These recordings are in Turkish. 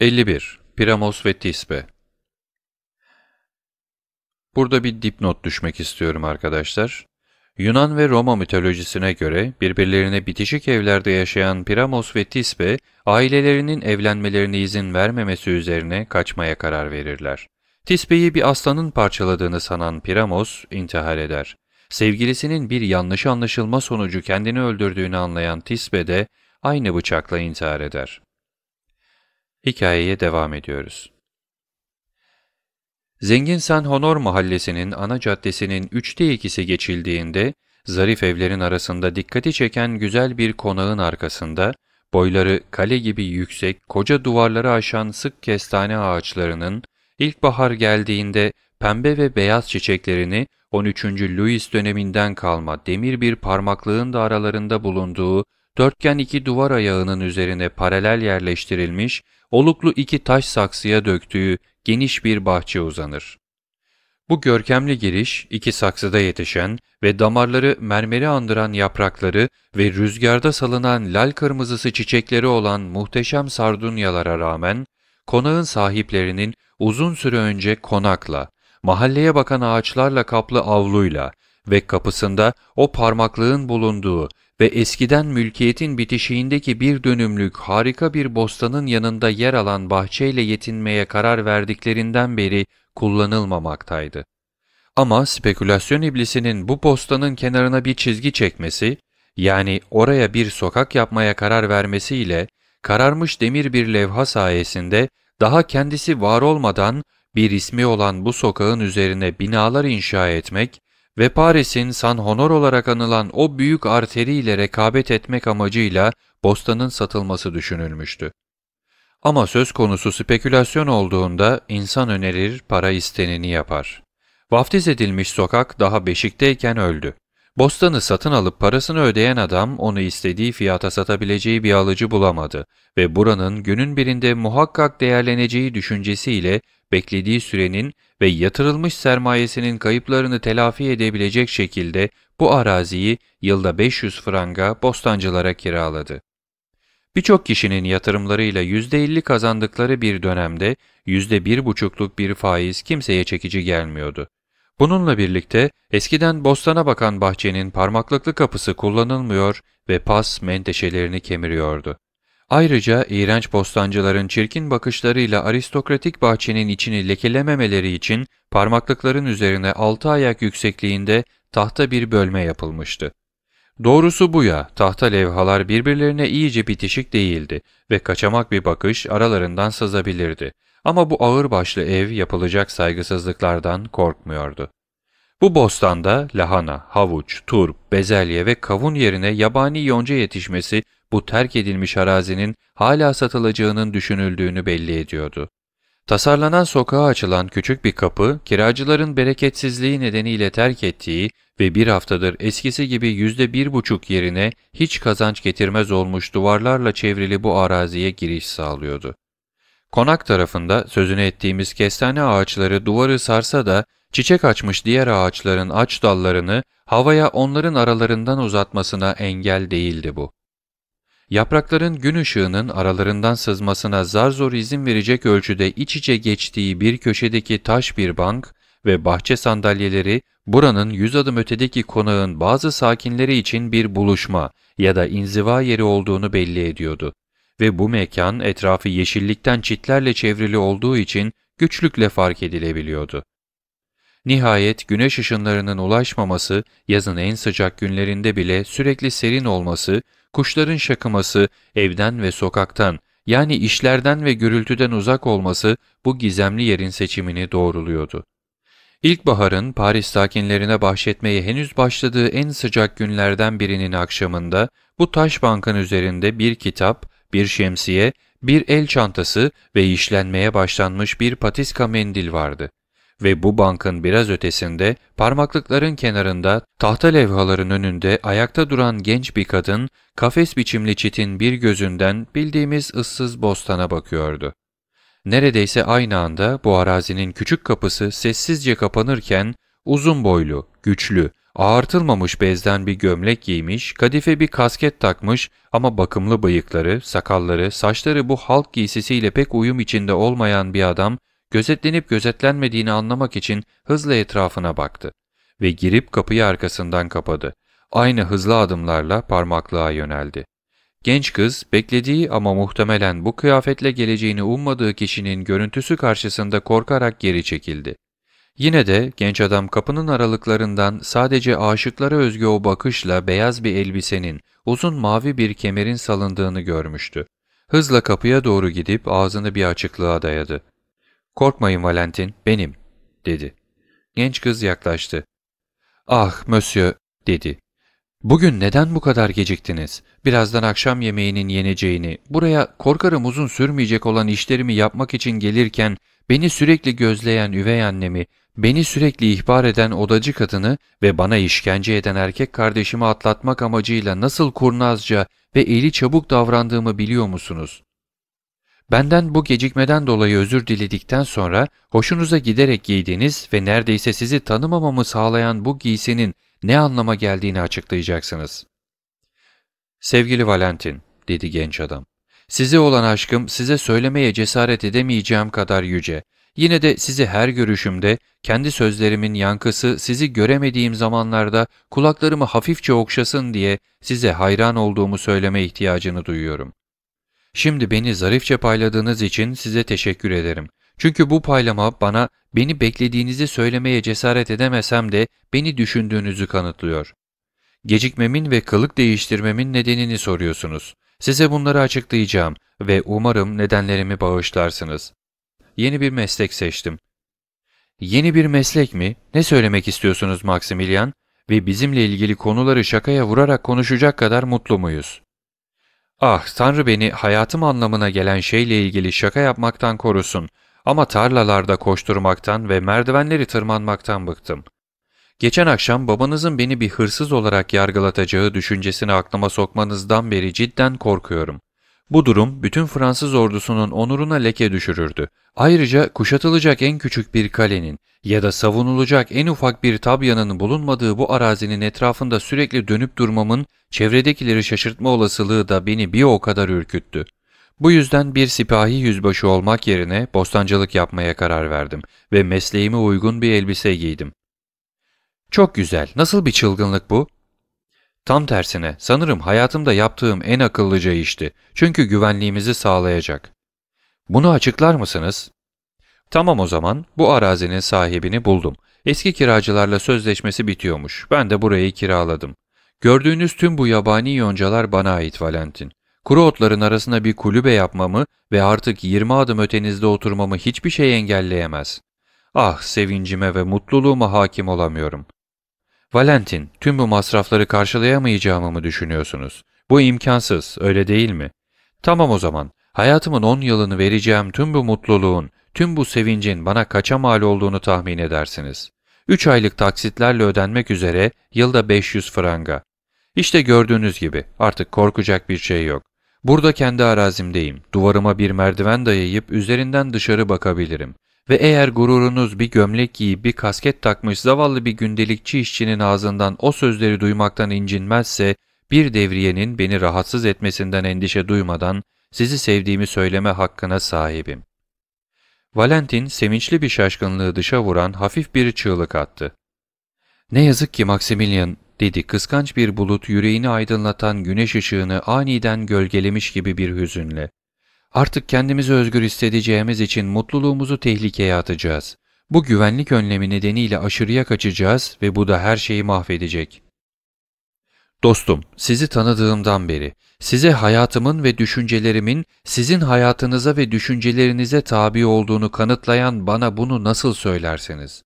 51. Piramos ve Tisbe Burada bir dipnot düşmek istiyorum arkadaşlar. Yunan ve Roma mitolojisine göre birbirlerine bitişik evlerde yaşayan Piramos ve Tisbe, ailelerinin evlenmelerine izin vermemesi üzerine kaçmaya karar verirler. Tisbe'yi bir aslanın parçaladığını sanan Piramos intihar eder. Sevgilisinin bir yanlış anlaşılma sonucu kendini öldürdüğünü anlayan Tisbe de aynı bıçakla intihar eder. Hikayeye devam ediyoruz. Zengin San Honor mahallesinin ana caddesinin üçte ikisi geçildiğinde, zarif evlerin arasında dikkati çeken güzel bir konağın arkasında, boyları kale gibi yüksek, koca duvarları aşan sık kestane ağaçlarının, ilkbahar geldiğinde pembe ve beyaz çiçeklerini 13. Louis döneminden kalma demir bir parmaklığın da aralarında bulunduğu dörtgen iki duvar ayağının üzerine paralel yerleştirilmiş oluklu iki taş saksıya döktüğü geniş bir bahçe uzanır. Bu görkemli giriş, iki saksıda yetişen ve damarları mermeri andıran yaprakları ve rüzgarda salınan lal kırmızısı çiçekleri olan muhteşem sardunyalara rağmen, konağın sahiplerinin uzun süre önce konakla, mahalleye bakan ağaçlarla kaplı avluyla ve kapısında o parmaklığın bulunduğu ve eskiden mülkiyetin bitişiğindeki bir dönümlük harika bir bostanın yanında yer alan bahçeyle yetinmeye karar verdiklerinden beri kullanılmamaktaydı. Ama spekülasyon iblisinin bu bostanın kenarına bir çizgi çekmesi, yani oraya bir sokak yapmaya karar vermesiyle kararmış demir bir levha sayesinde daha kendisi var olmadan bir ismi olan bu sokağın üzerine binalar inşa etmek ve Paris'in San Honor olarak anılan o büyük arteriyle rekabet etmek amacıyla bostanın satılması düşünülmüştü. Ama söz konusu spekülasyon olduğunda insan önerir, para isteneni yapar. Vaftiz edilmiş sokak daha beşikteyken öldü. Bostanı satın alıp parasını ödeyen adam onu istediği fiyata satabileceği bir alıcı bulamadı ve buranın günün birinde muhakkak değerleneceği düşüncesiyle beklediği sürenin ve yatırılmış sermayesinin kayıplarını telafi edebilecek şekilde bu araziyi yılda 500 franga bostancılara kiraladı. Birçok kişinin yatırımlarıyla %50 kazandıkları bir dönemde %1,5'luk bir faiz kimseye çekici gelmiyordu. Bununla birlikte eskiden bostana bakan bahçenin parmaklıklı kapısı kullanılmıyor ve pas menteşelerini kemiriyordu. Ayrıca iğrenç bostancıların çirkin bakışlarıyla aristokratik bahçenin içini lekelememeleri için parmaklıkların üzerine altı ayak yüksekliğinde tahta bir bölme yapılmıştı. Doğrusu bu ya, tahta levhalar birbirlerine iyice bitişik değildi ve kaçamak bir bakış aralarından sızabilirdi. Ama bu ağırbaşlı ev yapılacak saygısızlıklardan korkmuyordu. Bu bostanda lahana, havuç, turp, bezelye ve kavun yerine yabani yonca yetişmesi bu terk edilmiş arazinin hala satılacağının düşünüldüğünü belli ediyordu. Tasarlanan sokağa açılan küçük bir kapı, kiracıların bereketsizliği nedeniyle terk ettiği ve bir haftadır eskisi gibi yüzde bir buçuk yerine hiç kazanç getirmez olmuş duvarlarla çevrili bu araziye giriş sağlıyordu. Konak tarafında sözünü ettiğimiz kestane ağaçları duvarı sarsa da çiçek açmış diğer ağaçların aç dallarını havaya onların aralarından uzatmasına engel değildi bu. Yaprakların gün ışığının aralarından sızmasına zar zor izin verecek ölçüde iç içe geçtiği bir köşedeki taş bir bank ve bahçe sandalyeleri buranın yüz adım ötedeki konağın bazı sakinleri için bir buluşma ya da inziva yeri olduğunu belli ediyordu. Ve bu mekan etrafı yeşillikten çitlerle çevrili olduğu için güçlükle fark edilebiliyordu. Nihayet güneş ışınlarının ulaşmaması, yazın en sıcak günlerinde bile sürekli serin olması, kuşların şakıması, evden ve sokaktan, yani işlerden ve gürültüden uzak olması bu gizemli yerin seçimini doğruluyordu. İlkbaharın Paris sakinlerine bahşetmeye henüz başladığı en sıcak günlerden birinin akşamında bu taş bankın üzerinde bir kitap, bir şemsiye, bir el çantası ve işlenmeye başlanmış bir patiska mendil vardı ve bu bankın biraz ötesinde parmaklıkların kenarında tahta levhaların önünde ayakta duran genç bir kadın kafes biçimli çitin bir gözünden bildiğimiz ıssız bostana bakıyordu. Neredeyse aynı anda bu arazinin küçük kapısı sessizce kapanırken uzun boylu, güçlü, ağartılmamış bezden bir gömlek giymiş, kadife bir kasket takmış ama bakımlı bıyıkları, sakalları, saçları bu halk giysisiyle pek uyum içinde olmayan bir adam Gözetlenip gözetlenmediğini anlamak için hızla etrafına baktı ve girip kapıyı arkasından kapadı. Aynı hızlı adımlarla parmaklığa yöneldi. Genç kız beklediği ama muhtemelen bu kıyafetle geleceğini ummadığı kişinin görüntüsü karşısında korkarak geri çekildi. Yine de genç adam kapının aralıklarından sadece aşıklara özgü o bakışla beyaz bir elbisenin, uzun mavi bir kemerin salındığını görmüştü. Hızla kapıya doğru gidip ağzını bir açıklığa dayadı. ''Korkmayın Valentin, benim.'' dedi. Genç kız yaklaştı. ''Ah, monsieur.'' dedi. ''Bugün neden bu kadar geciktiniz? Birazdan akşam yemeğinin yeneceğini, buraya korkarım uzun sürmeyecek olan işlerimi yapmak için gelirken beni sürekli gözleyen üvey annemi, beni sürekli ihbar eden odacı kadını ve bana işkence eden erkek kardeşimi atlatmak amacıyla nasıl kurnazca ve eli çabuk davrandığımı biliyor musunuz? Benden bu gecikmeden dolayı özür diledikten sonra hoşunuza giderek giydiğiniz ve neredeyse sizi tanımamamı sağlayan bu giysinin ne anlama geldiğini açıklayacaksınız. Sevgili Valentin, dedi genç adam. Size olan aşkım size söylemeye cesaret edemeyeceğim kadar yüce. Yine de sizi her görüşümde, kendi sözlerimin yankısı sizi göremediğim zamanlarda kulaklarımı hafifçe okşasın diye size hayran olduğumu söyleme ihtiyacını duyuyorum. Şimdi beni zarifçe payladığınız için size teşekkür ederim. Çünkü bu paylama bana beni beklediğinizi söylemeye cesaret edemesem de beni düşündüğünüzü kanıtlıyor. Gecikmemin ve kılık değiştirmemin nedenini soruyorsunuz. Size bunları açıklayacağım ve umarım nedenlerimi bağışlarsınız. Yeni bir meslek seçtim. Yeni bir meslek mi? Ne söylemek istiyorsunuz Maximilian? Ve bizimle ilgili konuları şakaya vurarak konuşacak kadar mutlu muyuz? Ah Tanrı beni hayatım anlamına gelen şeyle ilgili şaka yapmaktan korusun ama tarlalarda koşturmaktan ve merdivenleri tırmanmaktan bıktım. Geçen akşam babanızın beni bir hırsız olarak yargılatacağı düşüncesini aklıma sokmanızdan beri cidden korkuyorum. Bu durum bütün Fransız ordusunun onuruna leke düşürürdü. Ayrıca kuşatılacak en küçük bir kalenin ya da savunulacak en ufak bir tabyanın bulunmadığı bu arazinin etrafında sürekli dönüp durmamın çevredekileri şaşırtma olasılığı da beni bir o kadar ürküttü. Bu yüzden bir sipahi yüzbaşı olmak yerine bostancılık yapmaya karar verdim ve mesleğime uygun bir elbise giydim. Çok güzel, nasıl bir çılgınlık bu? Tam tersine sanırım hayatımda yaptığım en akıllıca işti. Çünkü güvenliğimizi sağlayacak. Bunu açıklar mısınız? Tamam o zaman bu arazinin sahibini buldum. Eski kiracılarla sözleşmesi bitiyormuş. Ben de burayı kiraladım. Gördüğünüz tüm bu yabani yoncalar bana ait Valentin. Kuru otların arasına bir kulübe yapmamı ve artık 20 adım ötenizde oturmamı hiçbir şey engelleyemez. Ah sevincime ve mutluluğuma hakim olamıyorum. Valentin, tüm bu masrafları karşılayamayacağımı mı düşünüyorsunuz? Bu imkansız, öyle değil mi? Tamam o zaman, hayatımın on yılını vereceğim tüm bu mutluluğun, tüm bu sevincin bana kaça mal olduğunu tahmin edersiniz. Üç aylık taksitlerle ödenmek üzere yılda 500 franga. İşte gördüğünüz gibi artık korkacak bir şey yok. Burada kendi arazimdeyim. Duvarıma bir merdiven dayayıp üzerinden dışarı bakabilirim. Ve eğer gururunuz bir gömlek giyip bir kasket takmış zavallı bir gündelikçi işçinin ağzından o sözleri duymaktan incinmezse, bir devriyenin beni rahatsız etmesinden endişe duymadan sizi sevdiğimi söyleme hakkına sahibim. Valentin sevinçli bir şaşkınlığı dışa vuran hafif bir çığlık attı. Ne yazık ki Maximilian dedi kıskanç bir bulut yüreğini aydınlatan güneş ışığını aniden gölgelemiş gibi bir hüzünle. Artık kendimizi özgür hissedeceğimiz için mutluluğumuzu tehlikeye atacağız. Bu güvenlik önlemi nedeniyle aşırıya kaçacağız ve bu da her şeyi mahvedecek. Dostum, sizi tanıdığımdan beri size hayatımın ve düşüncelerimin sizin hayatınıza ve düşüncelerinize tabi olduğunu kanıtlayan bana bunu nasıl söylersiniz?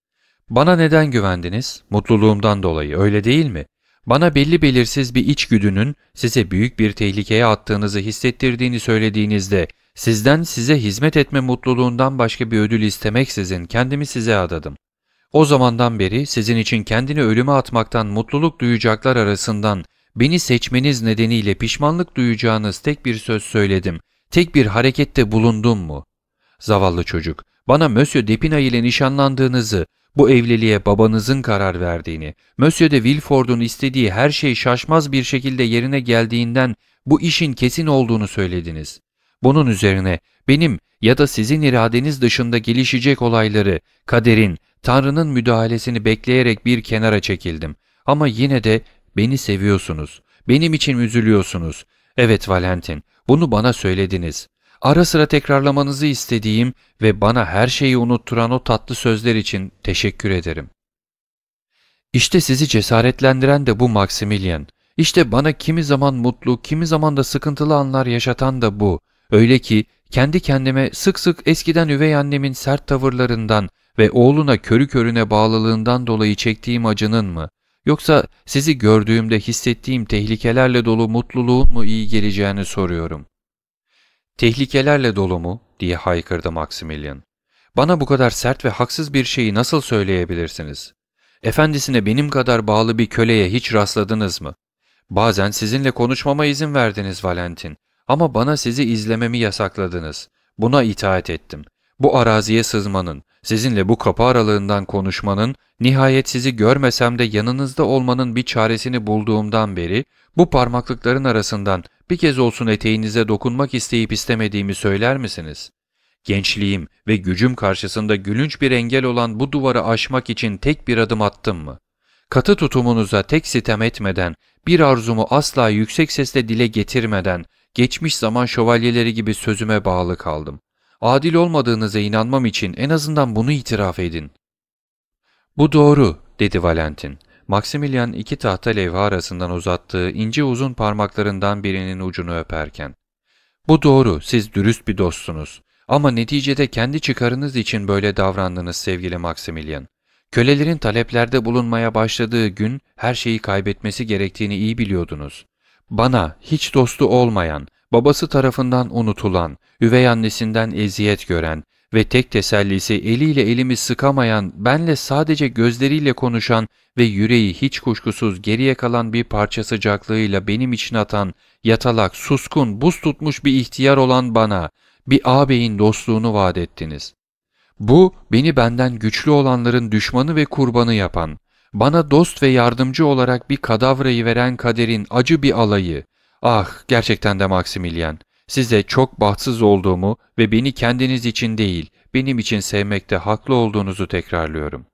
Bana neden güvendiniz? Mutluluğumdan dolayı, öyle değil mi? Bana belli belirsiz bir içgüdünün size büyük bir tehlikeye attığınızı hissettirdiğini söylediğinizde sizden size hizmet etme mutluluğundan başka bir ödül istemeksizin kendimi size adadım. O zamandan beri sizin için kendini ölüme atmaktan mutluluk duyacaklar arasından beni seçmeniz nedeniyle pişmanlık duyacağınız tek bir söz söyledim, tek bir harekette bulundum mu? Zavallı çocuk, bana Monsieur Depina ile nişanlandığınızı bu evliliğe babanızın karar verdiğini, Monsieur de Villefort'un istediği her şey şaşmaz bir şekilde yerine geldiğinden bu işin kesin olduğunu söylediniz. Bunun üzerine benim ya da sizin iradeniz dışında gelişecek olayları, kaderin, Tanrı'nın müdahalesini bekleyerek bir kenara çekildim. Ama yine de beni seviyorsunuz, benim için üzülüyorsunuz. Evet Valentin, bunu bana söylediniz. Ara sıra tekrarlamanızı istediğim ve bana her şeyi unutturan o tatlı sözler için teşekkür ederim. İşte sizi cesaretlendiren de bu Maximilian. İşte bana kimi zaman mutlu, kimi zaman da sıkıntılı anlar yaşatan da bu. Öyle ki kendi kendime sık sık eskiden üvey annemin sert tavırlarından ve oğluna körü körüne bağlılığından dolayı çektiğim acının mı, yoksa sizi gördüğümde hissettiğim tehlikelerle dolu mutluluğun mu iyi geleceğini soruyorum. Tehlikelerle dolu mu? diye haykırdı Maximilian. Bana bu kadar sert ve haksız bir şeyi nasıl söyleyebilirsiniz? Efendisine benim kadar bağlı bir köleye hiç rastladınız mı? Bazen sizinle konuşmama izin verdiniz Valentin ama bana sizi izlememi yasakladınız. Buna itaat ettim. Bu araziye sızmanın, sizinle bu kapı aralığından konuşmanın, nihayet sizi görmesem de yanınızda olmanın bir çaresini bulduğumdan beri bu parmaklıkların arasından bir kez olsun eteğinize dokunmak isteyip istemediğimi söyler misiniz? Gençliğim ve gücüm karşısında gülünç bir engel olan bu duvarı aşmak için tek bir adım attım mı? Katı tutumunuza tek sitem etmeden, bir arzumu asla yüksek sesle dile getirmeden, geçmiş zaman şövalyeleri gibi sözüme bağlı kaldım. Adil olmadığınıza inanmam için en azından bunu itiraf edin. Bu doğru, dedi Valentin. Maximilian iki tahta levha arasından uzattığı ince uzun parmaklarından birinin ucunu öperken. ''Bu doğru, siz dürüst bir dostsunuz. Ama neticede kendi çıkarınız için böyle davrandınız sevgili Maximilian. Kölelerin taleplerde bulunmaya başladığı gün her şeyi kaybetmesi gerektiğini iyi biliyordunuz. Bana, hiç dostu olmayan, babası tarafından unutulan, üvey annesinden eziyet gören, ve tek tesellisi eliyle elimi sıkamayan, benle sadece gözleriyle konuşan ve yüreği hiç kuşkusuz geriye kalan bir parça sıcaklığıyla benim için atan, yatalak, suskun, buz tutmuş bir ihtiyar olan bana bir ağabeyin dostluğunu vaat ettiniz. Bu, beni benden güçlü olanların düşmanı ve kurbanı yapan, bana dost ve yardımcı olarak bir kadavrayı veren kaderin acı bir alayı. Ah, gerçekten de Maximilian, Size çok bahtsız olduğumu ve beni kendiniz için değil, benim için sevmekte haklı olduğunuzu tekrarlıyorum.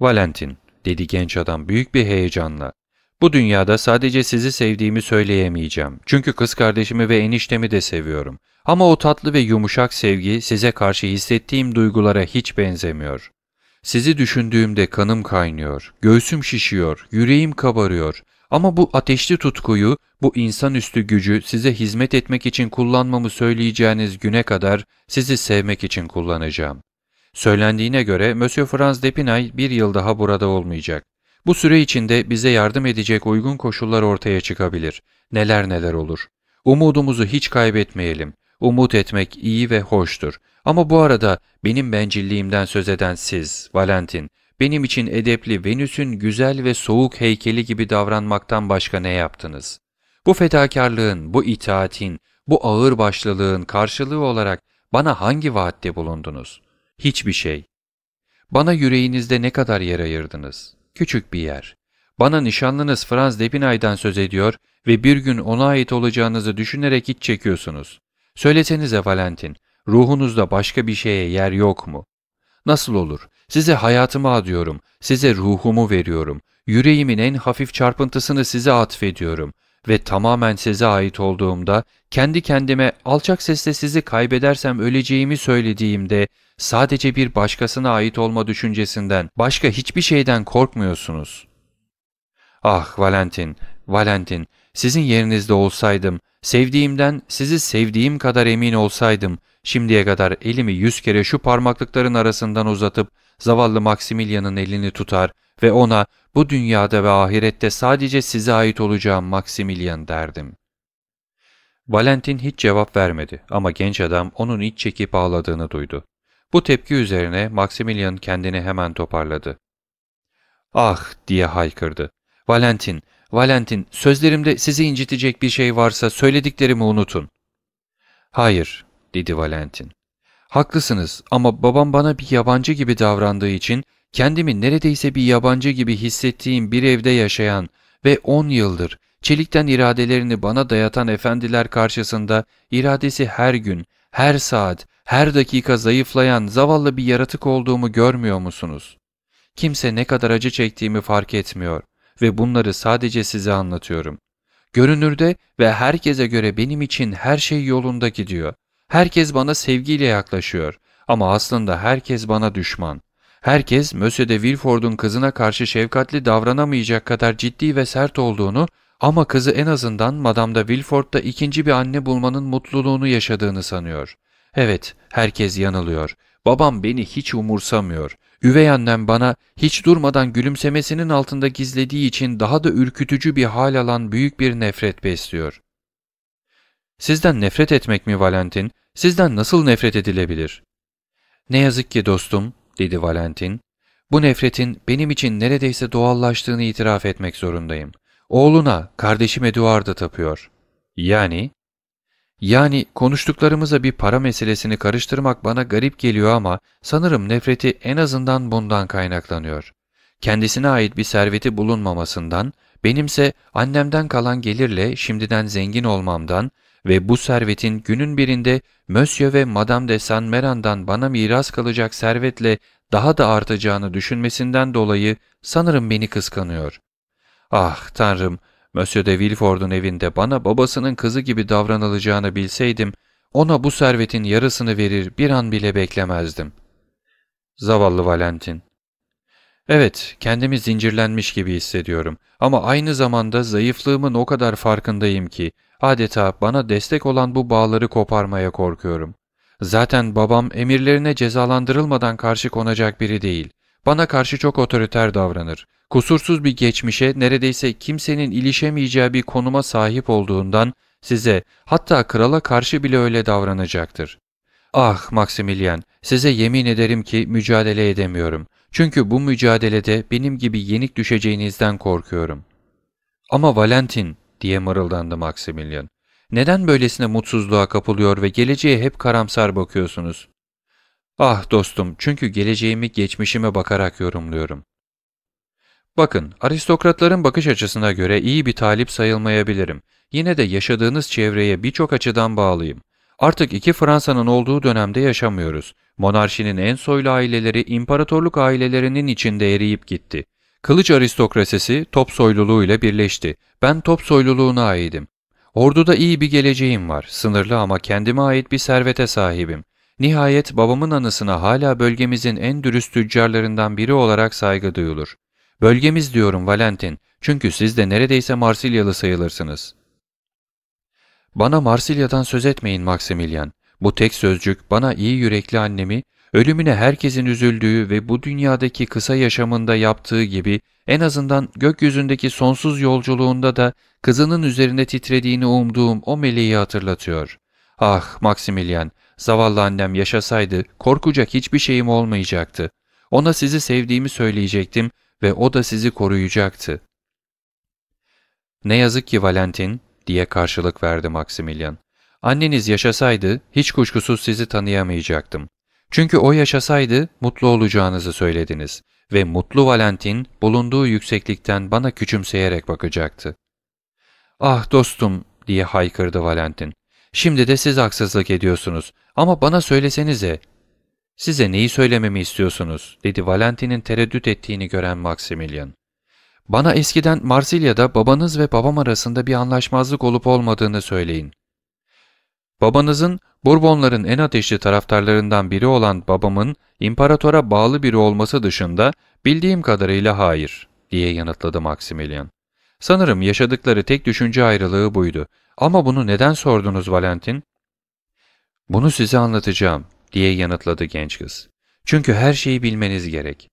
Valentin, dedi genç adam büyük bir heyecanla. Bu dünyada sadece sizi sevdiğimi söyleyemeyeceğim. Çünkü kız kardeşimi ve eniştemi de seviyorum. Ama o tatlı ve yumuşak sevgi size karşı hissettiğim duygulara hiç benzemiyor. Sizi düşündüğümde kanım kaynıyor, göğsüm şişiyor, yüreğim kabarıyor. Ama bu ateşli tutkuyu, bu insanüstü gücü size hizmet etmek için kullanmamı söyleyeceğiniz güne kadar sizi sevmek için kullanacağım. Söylendiğine göre Monsieur Franz Depinay bir yıl daha burada olmayacak. Bu süre içinde bize yardım edecek uygun koşullar ortaya çıkabilir. Neler neler olur. Umudumuzu hiç kaybetmeyelim. Umut etmek iyi ve hoştur. Ama bu arada benim bencilliğimden söz eden siz, Valentin, benim için edepli Venüs'ün güzel ve soğuk heykeli gibi davranmaktan başka ne yaptınız? Bu fedakarlığın, bu itaatin, bu ağır başlılığın karşılığı olarak bana hangi vaatte bulundunuz? Hiçbir şey. Bana yüreğinizde ne kadar yer ayırdınız? Küçük bir yer. Bana nişanlınız Franz Depinay'dan söz ediyor ve bir gün ona ait olacağınızı düşünerek iç çekiyorsunuz. Söylesenize Valentin, ruhunuzda başka bir şeye yer yok mu? Nasıl olur? Size hayatımı adıyorum, size ruhumu veriyorum, yüreğimin en hafif çarpıntısını size atfediyorum ve tamamen size ait olduğumda, kendi kendime alçak sesle sizi kaybedersem öleceğimi söylediğimde, sadece bir başkasına ait olma düşüncesinden, başka hiçbir şeyden korkmuyorsunuz. Ah Valentin, Valentin, sizin yerinizde olsaydım, sevdiğimden sizi sevdiğim kadar emin olsaydım, şimdiye kadar elimi yüz kere şu parmaklıkların arasından uzatıp zavallı Maximilian'ın elini tutar ve ona bu dünyada ve ahirette sadece size ait olacağım Maximilian derdim. Valentin hiç cevap vermedi ama genç adam onun iç çekip ağladığını duydu. Bu tepki üzerine Maximilian kendini hemen toparladı. Ah diye haykırdı. Valentin, Valentin sözlerimde sizi incitecek bir şey varsa söylediklerimi unutun. Hayır dedi Valentin. Haklısınız ama babam bana bir yabancı gibi davrandığı için kendimi neredeyse bir yabancı gibi hissettiğim bir evde yaşayan ve 10 yıldır çelikten iradelerini bana dayatan efendiler karşısında iradesi her gün, her saat, her dakika zayıflayan zavallı bir yaratık olduğumu görmüyor musunuz? Kimse ne kadar acı çektiğimi fark etmiyor ve bunları sadece size anlatıyorum. Görünürde ve herkese göre benim için her şey yolunda gidiyor Herkes bana sevgiyle yaklaşıyor ama aslında herkes bana düşman. Herkes Monsieur de Villefort'un kızına karşı şefkatli davranamayacak kadar ciddi ve sert olduğunu ama kızı en azından Madame de Wilford'da ikinci bir anne bulmanın mutluluğunu yaşadığını sanıyor. Evet, herkes yanılıyor. Babam beni hiç umursamıyor. Üvey annem bana hiç durmadan gülümsemesinin altında gizlediği için daha da ürkütücü bir hal alan büyük bir nefret besliyor. Sizden nefret etmek mi Valentin? Sizden nasıl nefret edilebilir? Ne yazık ki dostum, dedi Valentin. Bu nefretin benim için neredeyse doğallaştığını itiraf etmek zorundayım. Oğluna, kardeşim Eduard'a tapıyor. Yani? Yani konuştuklarımıza bir para meselesini karıştırmak bana garip geliyor ama sanırım nefreti en azından bundan kaynaklanıyor. Kendisine ait bir serveti bulunmamasından, benimse annemden kalan gelirle şimdiden zengin olmamdan, ve bu servetin günün birinde Monsieur ve Madame de Saint Meran'dan bana miras kalacak servetle daha da artacağını düşünmesinden dolayı sanırım beni kıskanıyor. Ah tanrım, Monsieur de Villefort'un evinde bana babasının kızı gibi davranılacağını bilseydim, ona bu servetin yarısını verir bir an bile beklemezdim. Zavallı Valentin. Evet, kendimi zincirlenmiş gibi hissediyorum ama aynı zamanda zayıflığımın o kadar farkındayım ki Adeta bana destek olan bu bağları koparmaya korkuyorum. Zaten babam emirlerine cezalandırılmadan karşı konacak biri değil. Bana karşı çok otoriter davranır. Kusursuz bir geçmişe neredeyse kimsenin ilişemeyeceği bir konuma sahip olduğundan size hatta krala karşı bile öyle davranacaktır. Ah Maximilian, size yemin ederim ki mücadele edemiyorum. Çünkü bu mücadelede benim gibi yenik düşeceğinizden korkuyorum. Ama Valentin, diye mırıldandı Maximilian. Neden böylesine mutsuzluğa kapılıyor ve geleceğe hep karamsar bakıyorsunuz? Ah dostum, çünkü geleceğimi geçmişime bakarak yorumluyorum. Bakın, aristokratların bakış açısına göre iyi bir talip sayılmayabilirim. Yine de yaşadığınız çevreye birçok açıdan bağlıyım. Artık iki Fransa'nın olduğu dönemde yaşamıyoruz. Monarşinin en soylu aileleri imparatorluk ailelerinin içinde eriyip gitti. Kılıç aristokrasisi top soyluluğu ile birleşti. Ben top soyluluğuna aidim. Orduda iyi bir geleceğim var, sınırlı ama kendime ait bir servete sahibim. Nihayet babamın anısına hala bölgemizin en dürüst tüccarlarından biri olarak saygı duyulur. Bölgemiz diyorum Valentin, çünkü siz de neredeyse Marsilyalı sayılırsınız. Bana Marsilya'dan söz etmeyin Maximilian. Bu tek sözcük bana iyi yürekli annemi ölümüne herkesin üzüldüğü ve bu dünyadaki kısa yaşamında yaptığı gibi en azından gökyüzündeki sonsuz yolculuğunda da kızının üzerine titrediğini umduğum o meleği hatırlatıyor. Ah Maximilian, zavallı annem yaşasaydı korkacak hiçbir şeyim olmayacaktı. Ona sizi sevdiğimi söyleyecektim ve o da sizi koruyacaktı. Ne yazık ki Valentin diye karşılık verdi Maximilian. Anneniz yaşasaydı hiç kuşkusuz sizi tanıyamayacaktım. Çünkü o yaşasaydı mutlu olacağınızı söylediniz ve mutlu Valentin bulunduğu yükseklikten bana küçümseyerek bakacaktı. ''Ah dostum'' diye haykırdı Valentin. ''Şimdi de siz haksızlık ediyorsunuz ama bana söylesenize.'' ''Size neyi söylememi istiyorsunuz?'' dedi Valentin'in tereddüt ettiğini gören Maximilian. ''Bana eskiden Marsilya'da babanız ve babam arasında bir anlaşmazlık olup olmadığını söyleyin.'' Babanızın Bourbonların en ateşli taraftarlarından biri olan babamın imparatora bağlı biri olması dışında bildiğim kadarıyla hayır diye yanıtladı Maximilian. Sanırım yaşadıkları tek düşünce ayrılığı buydu. Ama bunu neden sordunuz Valentin? Bunu size anlatacağım diye yanıtladı genç kız. Çünkü her şeyi bilmeniz gerek.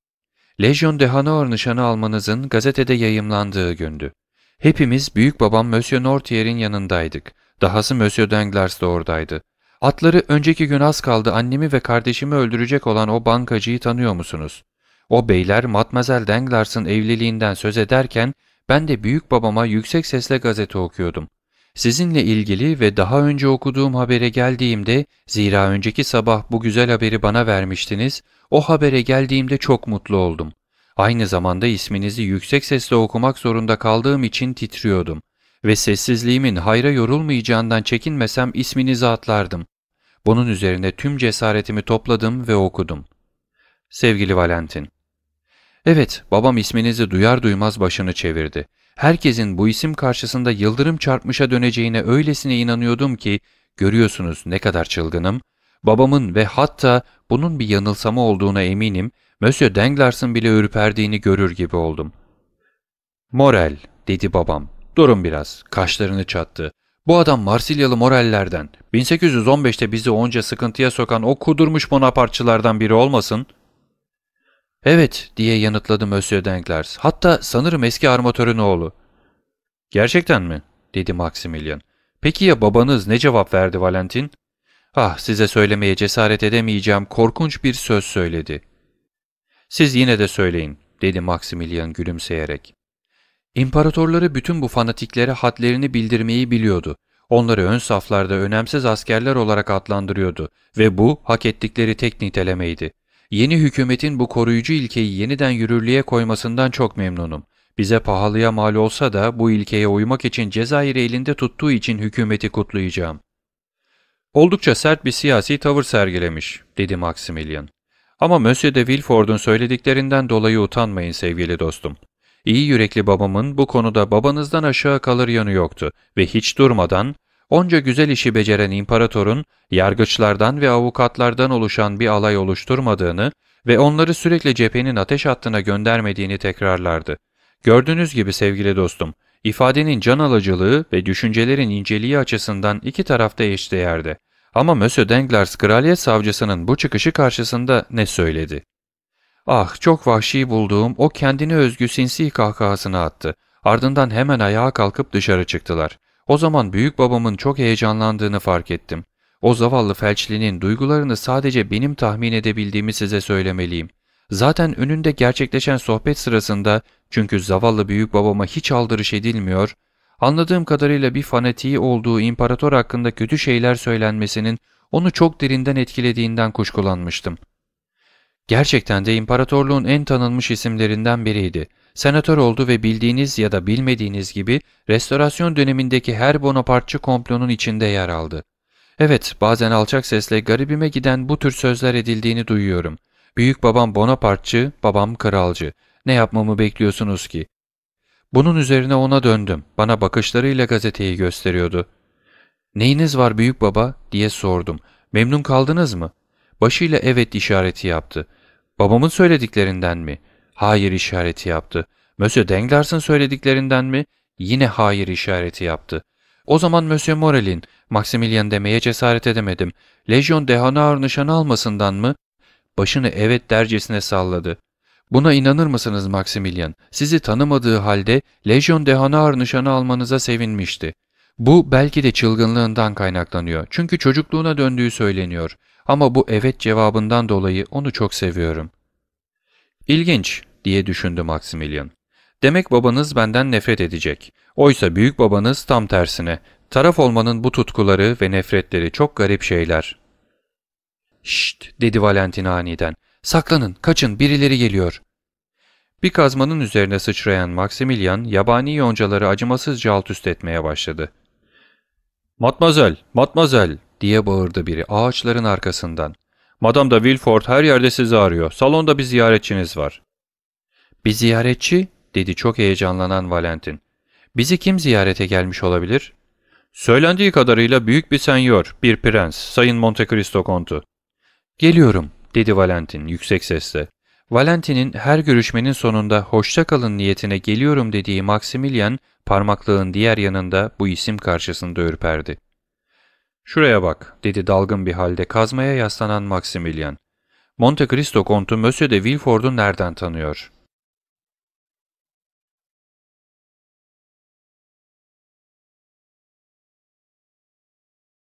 Legion de Hanover nişanı almanızın gazetede yayımlandığı gündü. Hepimiz büyük babam Monsieur Nortier'in yanındaydık. Dahası Monsieur Danglars da oradaydı. Atları önceki gün az kaldı annemi ve kardeşimi öldürecek olan o bankacıyı tanıyor musunuz? O beyler Matmazel Denglars'ın evliliğinden söz ederken ben de büyük babama yüksek sesle gazete okuyordum. Sizinle ilgili ve daha önce okuduğum habere geldiğimde, zira önceki sabah bu güzel haberi bana vermiştiniz, o habere geldiğimde çok mutlu oldum. Aynı zamanda isminizi yüksek sesle okumak zorunda kaldığım için titriyordum ve sessizliğimin hayra yorulmayacağından çekinmesem isminizi atlardım. Bunun üzerine tüm cesaretimi topladım ve okudum. Sevgili Valentin, Evet, babam isminizi duyar duymaz başını çevirdi. Herkesin bu isim karşısında yıldırım çarpmışa döneceğine öylesine inanıyordum ki, görüyorsunuz ne kadar çılgınım, babamın ve hatta bunun bir yanılsama olduğuna eminim, Monsieur Denglars'ın bile ürperdiğini görür gibi oldum. Morel, dedi babam. Durun biraz, kaşlarını çattı. Bu adam Marsilyalı Morellerden, 1815'te bizi onca sıkıntıya sokan o kudurmuş Bonapartçılardan biri olmasın? Evet diye yanıtladı Monsieur Danglars. Hatta sanırım eski armatörün oğlu. Gerçekten mi? dedi Maximilian. Peki ya babanız ne cevap verdi Valentin? Ah size söylemeye cesaret edemeyeceğim korkunç bir söz söyledi. Siz yine de söyleyin dedi Maximilian gülümseyerek. İmparatorları bütün bu fanatiklere hadlerini bildirmeyi biliyordu. Onları ön saflarda önemsiz askerler olarak adlandırıyordu ve bu hak ettikleri tek nitelemeydi. Yeni hükümetin bu koruyucu ilkeyi yeniden yürürlüğe koymasından çok memnunum. Bize pahalıya mal olsa da bu ilkeye uymak için Cezayir elinde tuttuğu için hükümeti kutlayacağım. Oldukça sert bir siyasi tavır sergilemiş, dedi Maximilian. Ama Monsieur de Villefort'un söylediklerinden dolayı utanmayın sevgili dostum. İyi yürekli babamın bu konuda babanızdan aşağı kalır yanı yoktu ve hiç durmadan onca güzel işi beceren imparatorun yargıçlardan ve avukatlardan oluşan bir alay oluşturmadığını ve onları sürekli cephenin ateş hattına göndermediğini tekrarlardı. Gördüğünüz gibi sevgili dostum, ifadenin can alıcılığı ve düşüncelerin inceliği açısından iki tarafta eşdeğerdi. Ama Mösyö Danglars kraliyet savcısının bu çıkışı karşısında ne söyledi? Ah çok vahşi bulduğum o kendini özgü sinsi kahkahasını attı. Ardından hemen ayağa kalkıp dışarı çıktılar. O zaman büyük babamın çok heyecanlandığını fark ettim. O zavallı felçlinin duygularını sadece benim tahmin edebildiğimi size söylemeliyim. Zaten önünde gerçekleşen sohbet sırasında çünkü zavallı büyük babama hiç aldırış edilmiyor, anladığım kadarıyla bir fanatiği olduğu imparator hakkında kötü şeyler söylenmesinin onu çok derinden etkilediğinden kuşkulanmıştım.'' Gerçekten de imparatorluğun en tanınmış isimlerinden biriydi. Senatör oldu ve bildiğiniz ya da bilmediğiniz gibi restorasyon dönemindeki her Bonapartçı komplonun içinde yer aldı. Evet, bazen alçak sesle garibime giden bu tür sözler edildiğini duyuyorum. Büyük babam Bonapartçı, babam kralcı. Ne yapmamı bekliyorsunuz ki? Bunun üzerine ona döndüm. Bana bakışlarıyla gazeteyi gösteriyordu. ''Neyiniz var büyük baba?'' diye sordum. ''Memnun kaldınız mı?'' Başıyla evet işareti yaptı. Babamın söylediklerinden mi? Hayır işareti yaptı. Monsieur Denglars'ın söylediklerinden mi? Yine hayır işareti yaptı. O zaman Monsieur Morel'in, Maximilian demeye cesaret edemedim. Lejyon de Honneur nişan almasından mı? Başını evet dercesine salladı. Buna inanır mısınız Maximilian? Sizi tanımadığı halde Lejyon de Honneur nişanı almanıza sevinmişti. Bu belki de çılgınlığından kaynaklanıyor. Çünkü çocukluğuna döndüğü söyleniyor. Ama bu evet cevabından dolayı onu çok seviyorum. İlginç diye düşündü Maximilian. Demek babanız benden nefret edecek. Oysa büyük babanız tam tersine. Taraf olmanın bu tutkuları ve nefretleri çok garip şeyler. Şşt dedi Valentina aniden. Saklanın, kaçın, birileri geliyor. Bir kazmanın üzerine sıçrayan Maximilian, yabani yoncaları acımasızca alt üst etmeye başladı. ''Matmazel, matmazel, diye bağırdı biri ağaçların arkasından. Madam da Wilford her yerde sizi arıyor. Salonda bir ziyaretçiniz var. Bir ziyaretçi? dedi çok heyecanlanan Valentin. Bizi kim ziyarete gelmiş olabilir? Söylendiği kadarıyla büyük bir senyor, bir prens, Sayın Monte Cristo kontu. Geliyorum, dedi Valentin yüksek sesle. Valentin'in her görüşmenin sonunda hoşça kalın niyetine geliyorum dediği Maximilian, parmaklığın diğer yanında bu isim karşısında ürperdi. ''Şuraya bak.'' dedi dalgın bir halde kazmaya yaslanan Maximilian. ''Monte Cristo kontu Monsieur de Villefort'u nereden tanıyor?''